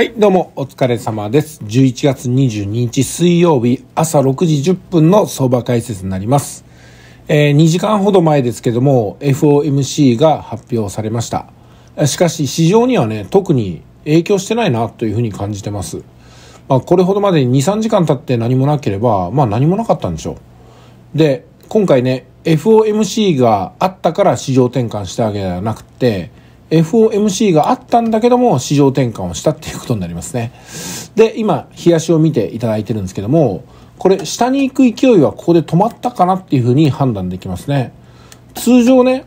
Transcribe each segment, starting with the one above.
はい、どうもお疲れ様です。11月22日水曜日朝6時10分の相場解説になります。えー、2時間ほど前ですけども FOMC が発表されました。しかし市場にはね、特に影響してないなというふうに感じてます。まあ、これほどまでに2、3時間経って何もなければ、まあ何もなかったんでしょう。で、今回ね、FOMC があったから市場転換したわけではなくて、FOMC があったんだけども、市場転換をしたっていうことになりますね。で、今、冷やしを見ていただいてるんですけども、これ、下に行く勢いはここで止まったかなっていうふうに判断できますね。通常ね、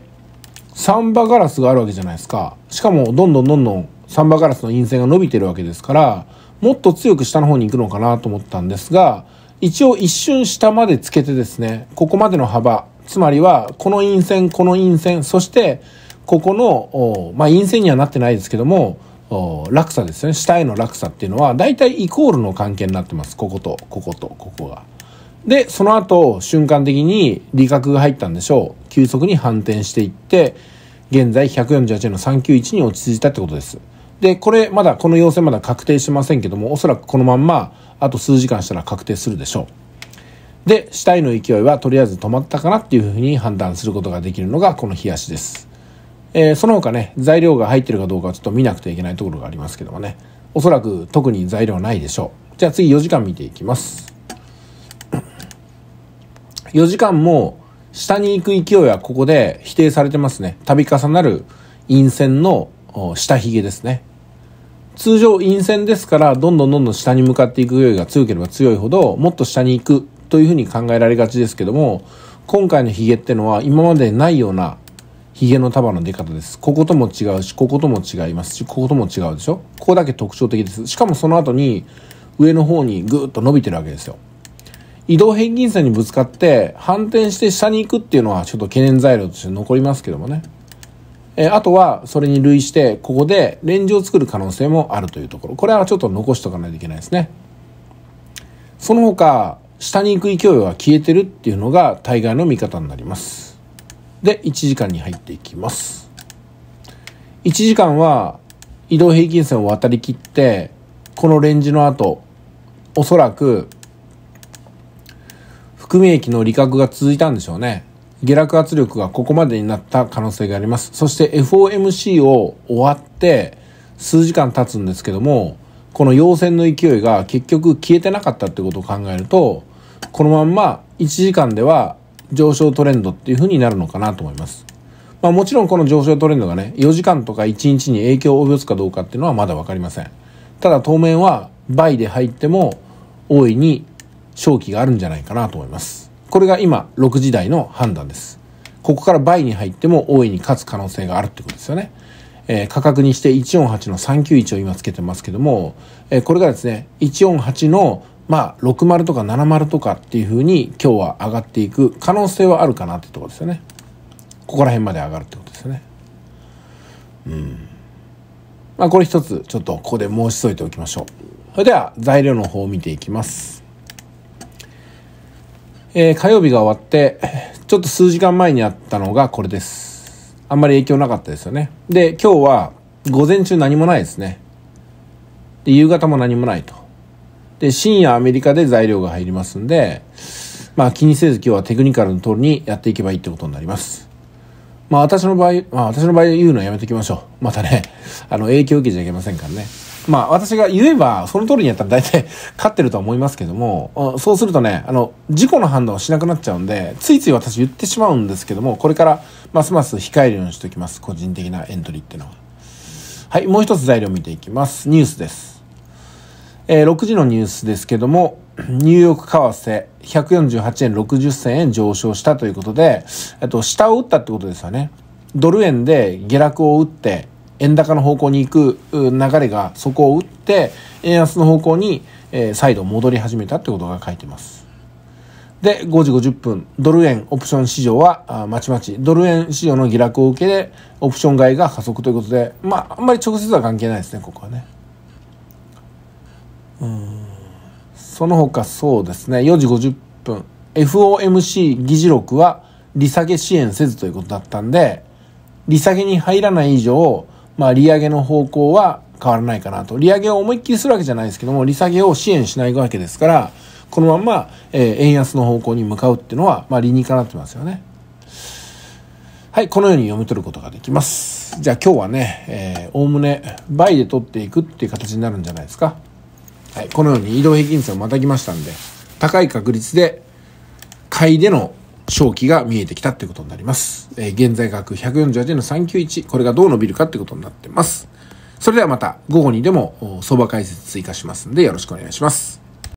サンバガラスがあるわけじゃないですか。しかも、どんどんどんどんサンバガラスの陰線が伸びてるわけですから、もっと強く下の方に行くのかなと思ったんですが、一応一瞬下までつけてですね、ここまでの幅、つまりは、この陰線、この陰線、そして、ここの、まあ、陰性にはなってないですけども、落差ですね。下への落差っていうのは、大体イコールの関係になってます。ここと、ここと、ここが。で、その後、瞬間的に理覚が入ったんでしょう。急速に反転していって、現在148の391に落ち着いたってことです。で、これ、まだ、この要請まだ確定しませんけども、おそらくこのまんま、あと数時間したら確定するでしょう。で、死体の勢いはとりあえず止まったかなっていうふうに判断することができるのが、この冷やしです。えー、その他ね、材料が入ってるかどうかはちょっと見なくてはいけないところがありますけどもね。おそらく特に材料ないでしょう。じゃあ次4時間見ていきます。4時間も下に行く勢いはここで否定されてますね。度重なる陰線の下髭ですね。通常陰線ですから、どんどんどんどん下に向かっていく勢いが強ければ強いほど、もっと下に行くというふうに考えられがちですけども、今回のヒゲってのは今までないようなヒゲの束の出方です。こことも違うし、こことも違いますし、こことも違うでしょここだけ特徴的です。しかもその後に、上の方にぐーっと伸びてるわけですよ。移動平均線にぶつかって、反転して下に行くっていうのは、ちょっと懸念材料として残りますけどもね。えあとは、それに類して、ここでレンジを作る可能性もあるというところ。これはちょっと残しとかないといけないですね。その他、下に行く勢いは消えてるっていうのが、大概の見方になります。で、1時間に入っていきます。1時間は移動平均線を渡りきって、このレンジの後、おそらく、含み益の利確が続いたんでしょうね。下落圧力がここまでになった可能性があります。そして FOMC を終わって数時間経つんですけども、この陽線の勢いが結局消えてなかったってことを考えると、このまんま1時間では上昇トレンドっていう風になるのかなと思います。まあ、もちろんこの上昇トレンドがね、4時間とか1日に影響を及ぼすかどうかっていうのはまだ分かりません。ただ当面は倍で入っても大いに勝機があるんじゃないかなと思います。これが今6時台の判断です。ここから倍に入っても大いに勝つ可能性があるってことですよね。えー、価格にして148の391を今つけてますけども、えー、これがですね、148のまあ、60とか70とかっていうふうに今日は上がっていく可能性はあるかなってとこですよね。ここら辺まで上がるってことですよね。うん。まあ、これ一つ、ちょっとここで申し添えておきましょう。それでは、材料の方を見ていきます。えー、火曜日が終わって、ちょっと数時間前にあったのがこれです。あんまり影響なかったですよね。で、今日は午前中何もないですね。で、夕方も何もないと。で、深夜アメリカで材料が入りますんで、まあ気にせず今日はテクニカルの通りにやっていけばいいってことになります。まあ私の場合、まあ私の場合言うのはやめときましょう。またね、あの影響を受けちゃいけませんからね。まあ私が言えば、その通りにやったら大体 勝ってるとは思いますけども、そうするとね、あの、事故の判断をしなくなっちゃうんで、ついつい私言ってしまうんですけども、これからますます控えるようにしておきます。個人的なエントリーっていうのは。はい、もう一つ材料見ていきます。ニュースです。えー、6時のニュースですけども、ニューヨーク為替148円60銭円上昇したということで、えっと、下を打ったってことですよね。ドル円で下落を打って、円高の方向に行く流れがそこを打って、円安の方向に、えー、再度戻り始めたってことが書いてます。で、5時50分、ドル円オプション市場は、まちまち、ドル円市場の下落を受け、オプション買いが加速ということで、まあ、あんまり直接は関係ないですね、ここはね。うんその他そうですね4時50分 FOMC 議事録は利下げ支援せずということだったんで利下げに入らない以上、まあ、利上げの方向は変わらないかなと利上げを思いっきりするわけじゃないですけども利下げを支援しないわけですからこのまんま、えー、円安の方向に向かうっていうのは、まあ、理にかなってますよね。はい、このように読み取ることができます。じゃあ今日はね、えー、おおむね倍で取っていくっていう形になるんじゃないですか。はい、このように移動平均線をまたぎましたんで、高い確率で、買いでの勝機が見えてきたってことになります。えー、現在額148の391、これがどう伸びるかってことになってます。それではまた午後にでも相場解説追加しますんでよろしくお願いします。